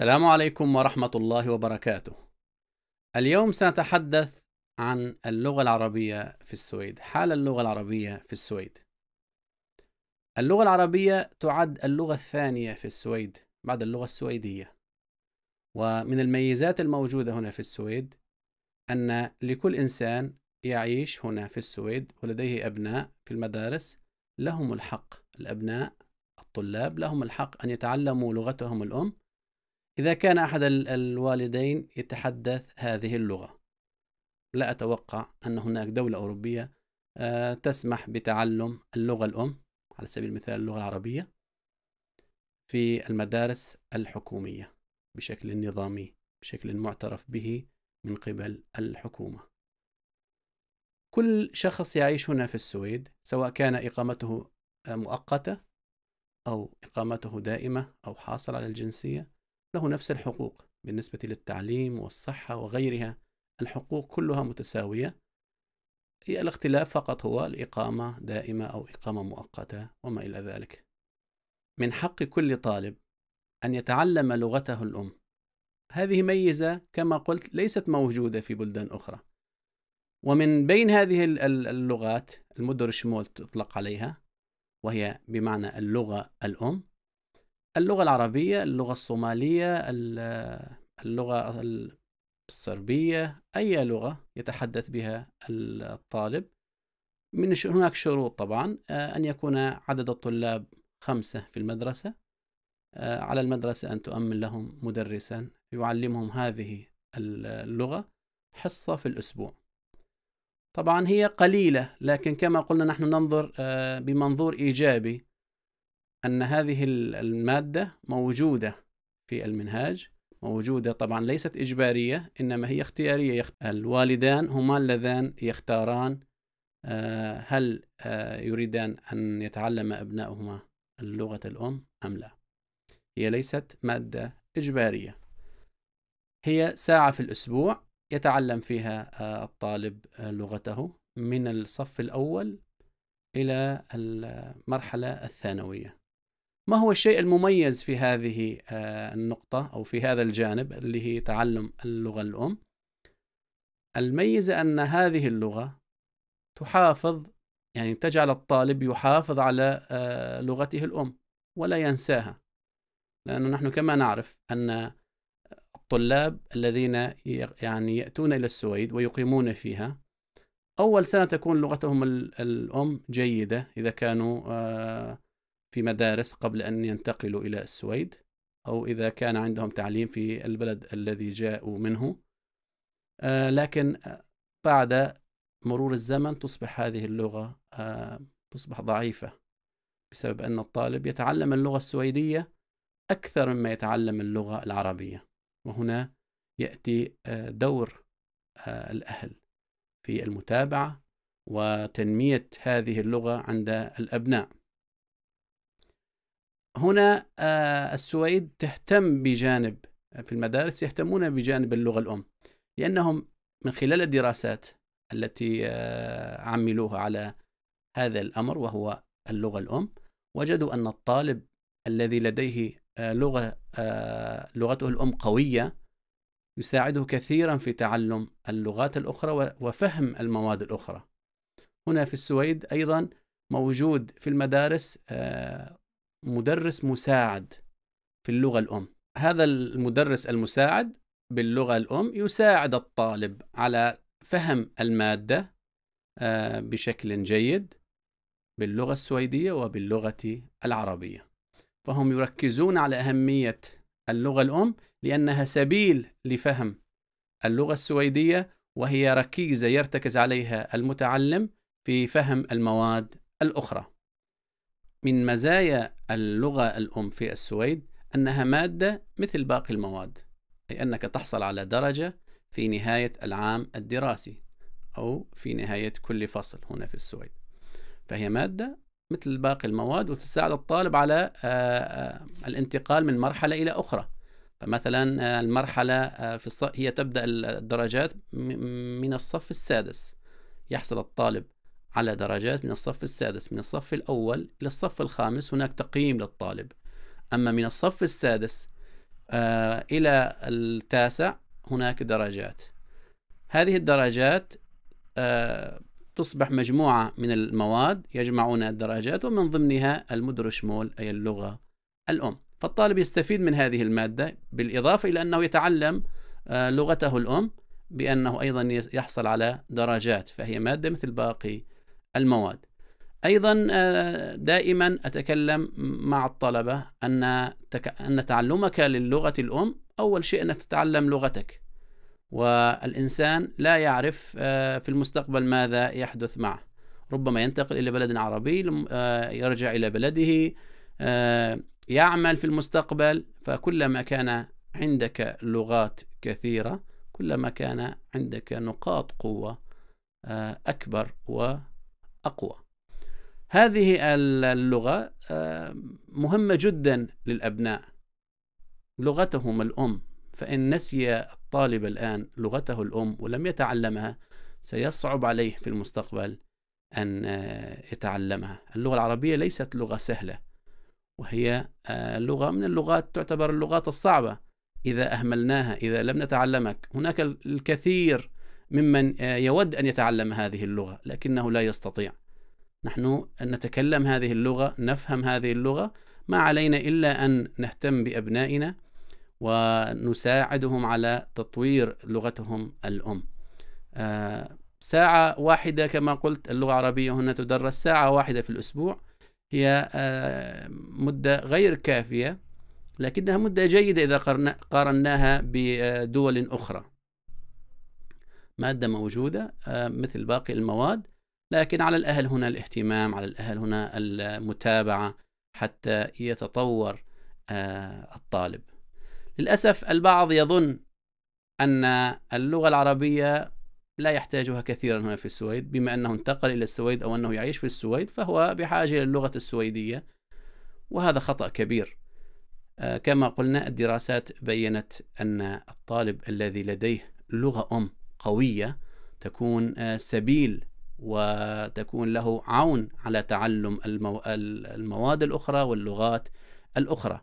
السلام عليكم ورحمة الله وبركاته. اليوم سنتحدث عن اللغة العربية في السويد، حال اللغة العربية في السويد. اللغة العربية تعد اللغة الثانية في السويد بعد اللغة السويدية. ومن الميزات الموجودة هنا في السويد أن لكل إنسان يعيش هنا في السويد ولديه أبناء في المدارس لهم الحق، الأبناء الطلاب لهم الحق أن يتعلموا لغتهم الأم إذا كان أحد الوالدين يتحدث هذه اللغة لا أتوقع أن هناك دولة أوروبية آه، تسمح بتعلم اللغة الأم على سبيل المثال اللغة العربية في المدارس الحكومية بشكل نظامي بشكل معترف به من قبل الحكومة كل شخص يعيش هنا في السويد سواء كان إقامته آه، مؤقتة أو إقامته دائمة أو حاصل على الجنسية له نفس الحقوق بالنسبة للتعليم والصحة وغيرها الحقوق كلها متساوية هي الاختلاف فقط هو الإقامة دائمة أو إقامة مؤقتة وما إلى ذلك من حق كل طالب أن يتعلم لغته الأم هذه ميزة كما قلت ليست موجودة في بلدان أخرى ومن بين هذه اللغات المدر شمول تطلق عليها وهي بمعنى اللغة الأم اللغة العربية اللغة الصومالية آه، اللغة الصربية أي لغة يتحدث بها الطالب من هناك شروط طبعا آه، أن يكون عدد الطلاب خمسة في المدرسة آه، على المدرسة أن تؤمن لهم مدرسا يعلمهم هذه اللغة حصة في الأسبوع طبعا هي قليلة لكن كما قلنا نحن ننظر بمنظور إيجابي ان هذه الماده موجوده في المنهاج موجوده طبعا ليست اجباريه انما هي اختياريه الوالدان هما اللذان يختاران آه، هل آه، يريدان ان يتعلم ابنائهما اللغه الام ام لا هي ليست ماده اجباريه هي ساعه في الاسبوع يتعلم فيها آه، الطالب لغته من الصف الاول الى المرحله الثانويه ما هو الشيء المميز في هذه آه، النقطة أو في هذا الجانب اللي هي تعلم اللغة الأم؟ الميزة أن هذه اللغة تحافظ يعني تجعل الطالب يحافظ على آه، لغته الأم ولا ينساها لأنه نحن كما نعرف أن الطلاب الذين يعني يأتون إلى السويد ويقيمون فيها أول سنة تكون لغتهم الأم جيدة إذا كانوا آه، في مدارس قبل أن ينتقلوا إلى السويد أو إذا كان عندهم تعليم في البلد الذي جاءوا منه آه، لكن آه، بعد مرور الزمن تصبح هذه اللغة آه، تصبح ضعيفة بسبب أن الطالب يتعلم اللغة السويدية أكثر مما يتعلم اللغة العربية وهنا يأتي دور الأهل في المتابعة وتنمية هذه اللغة عند الأبناء هنا آه، السويد تهتم بجانب في المدارس يهتمون بجانب اللغة الأم لأنهم من خلال الدراسات التي آه، عملوها على هذا الأمر وهو اللغة الأم وجدوا أن الطالب الذي لديه آه، لغة لغته الأم قوية يساعده كثيرا في تعلم اللغات الأخرى وفهم المواد الأخرى هنا في السويد أيضا موجود في المدارس مدرس مساعد في اللغة الأم هذا المدرس المساعد باللغة الأم يساعد الطالب على فهم المادة آه، بشكل جيد باللغة السويدية وباللغة العربية فهم يركزون على أهمية اللغة الأم لأنها سبيل لفهم اللغة السويدية وهي ركيزة يرتكز عليها المتعلم في فهم المواد الأخرى من مزايا اللغة الأم في السويد أنها مادة مثل باقي المواد أي أنك تحصل على درجة في نهاية العام الدراسي أو في نهاية كل فصل هنا في السويد فهي مادة مثل باقي المواد وتساعد الطالب على آه، آه، الانتقال من مرحلة إلى أخرى فمثلا آه، المرحلة في الصف هي تبدأ الدرجات من الصف السادس يحصل الطالب على درجات من الصف السادس من الصف الأول إلى الصف الخامس هناك تقييم للطالب أما من الصف السادس آه، إلى التاسع هناك درجات هذه الدرجات آه، تصبح مجموعة من المواد يجمعون الدرجات ومن ضمنها المدرش مول أي اللغة الأم فالطالب يستفيد من هذه المادة بالإضافة إلى أنه يتعلم آه، لغته الأم بأنه أيضا يحصل على درجات فهي مادة مثل باقي المواد ايضا آه، دائما اتكلم مع الطلبه ان ان تعلمك للغه الام اول شيء انك تتعلم لغتك والانسان لا يعرف آه، في المستقبل ماذا يحدث معه ربما ينتقل الى بلد عربي آه، يرجع الى بلده يعمل في المستقبل فكلما كان عندك لغات كثيره كلما كان عندك نقاط قوه اكبر و أقوى هذه اللغة آه، مهمة جدا للأبناء لغتهم الأم فإن نسي الطالب الآن لغته الأم ولم يتعلمها سيصعب عليه في المستقبل أن آه، يتعلمها اللغة العربية ليست لغة سهلة وهي آه، لغة من اللغات تعتبر اللغات الصعبة إذا أهملناها إذا لم نتعلمك هناك الكثير ممن آه، يود ان يتعلم هذه اللغه لكنه لا يستطيع. نحن نتكلم هذه اللغه، نفهم هذه اللغه، ما علينا الا ان نهتم بابنائنا ونساعدهم على تطوير لغتهم الام. آه، ساعة واحدة كما قلت اللغة العربية هنا تدرس ساعة واحدة في الأسبوع هي آه، مدة غير كافية لكنها مدة جيدة إذا قارناها بدول أخرى ماده موجوده آه، مثل باقي المواد لكن على الاهل هنا الاهتمام على الاهل هنا المتابعه حتى يتطور آه، الطالب للاسف البعض يظن ان اللغه العربيه لا يحتاجها كثيرا هنا في السويد بما انه انتقل الى السويد او انه يعيش في السويد فهو بحاجه الى اللغه السويديه وهذا خطا كبير آه، كما قلنا الدراسات بينت ان الطالب الذي لديه لغه ام قويه تكون آه، سبيل وتكون له عون على تعلم المو... المواد الاخرى واللغات الاخرى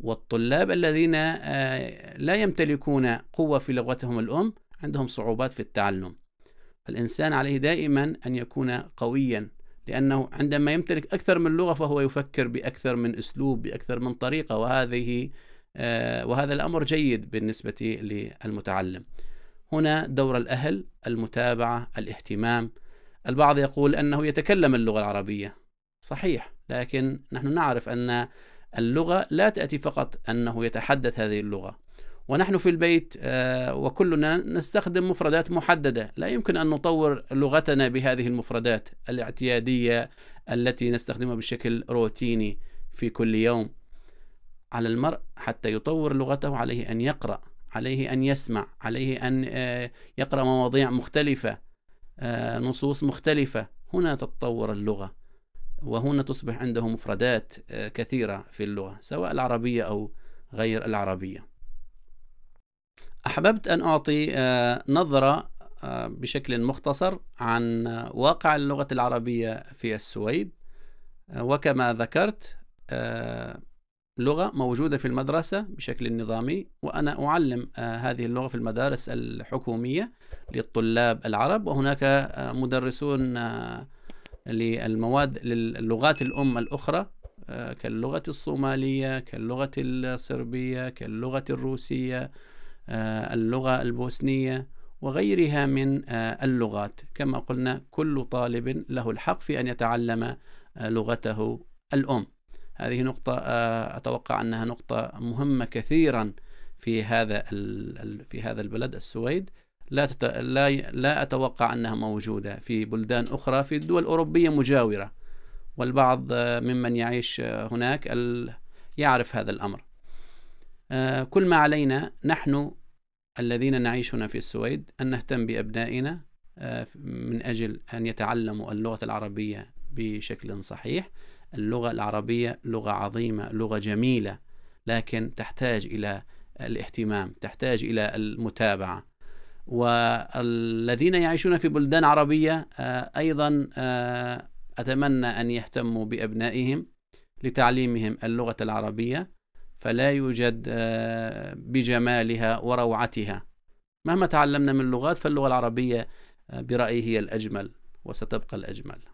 والطلاب الذين آه، لا يمتلكون قوه في لغتهم الام عندهم صعوبات في التعلم الانسان عليه دائما ان يكون قويا لانه عندما يمتلك اكثر من لغه فهو يفكر باكثر من اسلوب باكثر من طريقه وهذه آه، وهذا الامر جيد بالنسبه للمتعلم هنا دور الأهل المتابعة الاهتمام البعض يقول أنه يتكلم اللغة العربية صحيح لكن نحن نعرف أن اللغة لا تأتي فقط أنه يتحدث هذه اللغة ونحن في البيت آه، وكلنا نستخدم مفردات محددة لا يمكن أن نطور لغتنا بهذه المفردات الاعتيادية التي نستخدمها بشكل روتيني في كل يوم على المرء حتى يطور لغته عليه أن يقرأ عليه أن يسمع عليه أن آه، يقرأ مواضيع مختلفة آه، نصوص مختلفة هنا تتطور اللغة وهنا تصبح عنده مفردات آه، كثيرة في اللغة سواء العربية أو غير العربية أحببت أن أعطي نظرة بشكل مختصر عن واقع اللغة العربية في السويد وكما ذكرت لغة موجودة في المدرسة بشكل نظامي وأنا أعلم آه، هذه اللغة في المدارس الحكومية للطلاب العرب وهناك آه، مدرسون آه، للمواد للغات الأم الأخرى كاللغة الصومالية كاللغة الصربية كاللغة الروسية اللغة البوسنية وغيرها من اللغات كما قلنا كل طالب له الحق في أن يتعلم لغته الأم هذه نقطة آه، أتوقع أنها نقطة مهمة كثيرا في هذا في هذا البلد السويد لا لا لا أتوقع أنها موجودة في بلدان أخرى في الدول الأوروبية مجاورة والبعض آه، ممن يعيش هناك يعرف هذا الأمر آه، كل ما علينا نحن الذين نعيش هنا في السويد أن نهتم بأبنائنا من أجل أن يتعلموا اللغة العربية بشكل صحيح اللغة العربية لغة عظيمة لغة جميلة لكن تحتاج إلى الاهتمام تحتاج إلى المتابعة والذين يعيشون في بلدان عربية آه، أيضا آه، أتمنى أن يهتموا بأبنائهم لتعليمهم اللغة العربية فلا يوجد آه، بجمالها وروعتها مهما تعلمنا من لغات فاللغة العربية برأيي هي الأجمل وستبقى الأجمل